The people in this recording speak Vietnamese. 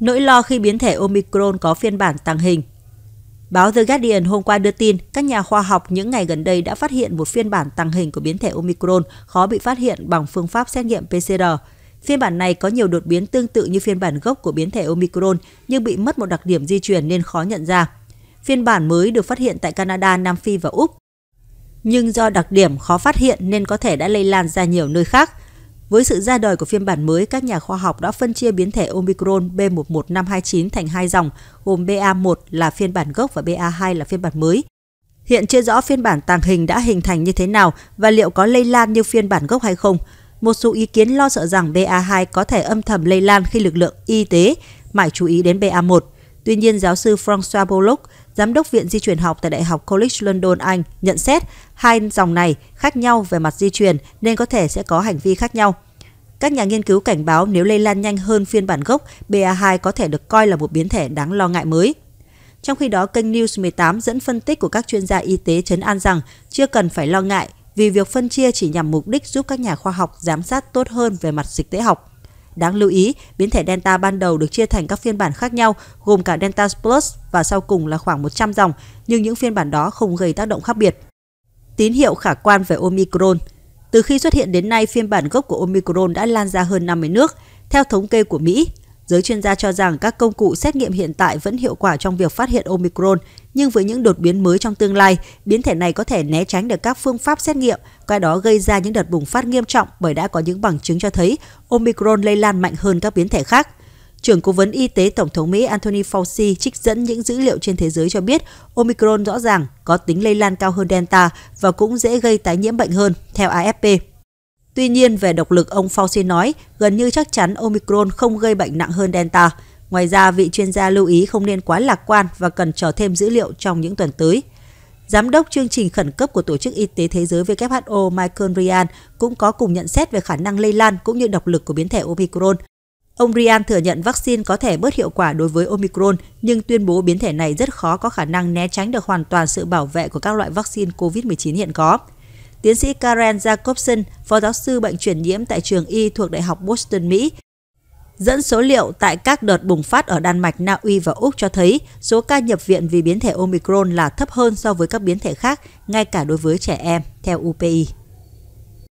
nỗi lo khi biến thể Omicron có phiên bản tàng hình. Báo The Guardian hôm qua đưa tin các nhà khoa học những ngày gần đây đã phát hiện một phiên bản tàng hình của biến thể Omicron khó bị phát hiện bằng phương pháp xét nghiệm PCR. Phiên bản này có nhiều đột biến tương tự như phiên bản gốc của biến thể Omicron nhưng bị mất một đặc điểm di truyền nên khó nhận ra. Phiên bản mới được phát hiện tại Canada, Nam Phi và Úc. Nhưng do đặc điểm khó phát hiện nên có thể đã lây lan ra nhiều nơi khác – với sự ra đời của phiên bản mới, các nhà khoa học đã phân chia biến thể Omicron B11529 thành hai dòng, gồm BA1 là phiên bản gốc và BA2 là phiên bản mới. Hiện chưa rõ phiên bản tàng hình đã hình thành như thế nào và liệu có lây lan như phiên bản gốc hay không. Một số ý kiến lo sợ rằng BA2 có thể âm thầm lây lan khi lực lượng y tế mãi chú ý đến BA1. Tuy nhiên, giáo sư François Bollock, Giám đốc Viện Di truyền học tại Đại học College London, Anh nhận xét hai dòng này khác nhau về mặt di truyền nên có thể sẽ có hành vi khác nhau. Các nhà nghiên cứu cảnh báo nếu lây lan nhanh hơn phiên bản gốc, BA2 có thể được coi là một biến thể đáng lo ngại mới. Trong khi đó, kênh News 18 dẫn phân tích của các chuyên gia y tế chấn an rằng chưa cần phải lo ngại vì việc phân chia chỉ nhằm mục đích giúp các nhà khoa học giám sát tốt hơn về mặt dịch tễ học. Đáng lưu ý, biến thể Delta ban đầu được chia thành các phiên bản khác nhau, gồm cả Delta Plus và sau cùng là khoảng 100 dòng, nhưng những phiên bản đó không gây tác động khác biệt. Tín hiệu khả quan về Omicron Từ khi xuất hiện đến nay, phiên bản gốc của Omicron đã lan ra hơn 50 nước. Theo thống kê của Mỹ, Giới chuyên gia cho rằng các công cụ xét nghiệm hiện tại vẫn hiệu quả trong việc phát hiện Omicron, nhưng với những đột biến mới trong tương lai, biến thể này có thể né tránh được các phương pháp xét nghiệm, qua đó gây ra những đợt bùng phát nghiêm trọng bởi đã có những bằng chứng cho thấy Omicron lây lan mạnh hơn các biến thể khác. Trưởng cố vấn y tế Tổng thống Mỹ Anthony Fauci trích dẫn những dữ liệu trên thế giới cho biết Omicron rõ ràng có tính lây lan cao hơn Delta và cũng dễ gây tái nhiễm bệnh hơn, theo AFP. Tuy nhiên, về độc lực, ông Fauci nói gần như chắc chắn Omicron không gây bệnh nặng hơn Delta. Ngoài ra, vị chuyên gia lưu ý không nên quá lạc quan và cần chờ thêm dữ liệu trong những tuần tới. Giám đốc chương trình khẩn cấp của Tổ chức Y tế Thế giới WHO Michael Ryan cũng có cùng nhận xét về khả năng lây lan cũng như độc lực của biến thể Omicron. Ông Ryan thừa nhận vaccine có thể bớt hiệu quả đối với Omicron, nhưng tuyên bố biến thể này rất khó có khả năng né tránh được hoàn toàn sự bảo vệ của các loại vaccine COVID-19 hiện có. Tiến sĩ Karen Jacobson, phó giáo sư bệnh truyền nhiễm tại trường Y thuộc Đại học Boston, Mỹ, dẫn số liệu tại các đợt bùng phát ở Đan Mạch, Na Uy và Úc cho thấy số ca nhập viện vì biến thể Omicron là thấp hơn so với các biến thể khác, ngay cả đối với trẻ em, theo UPI.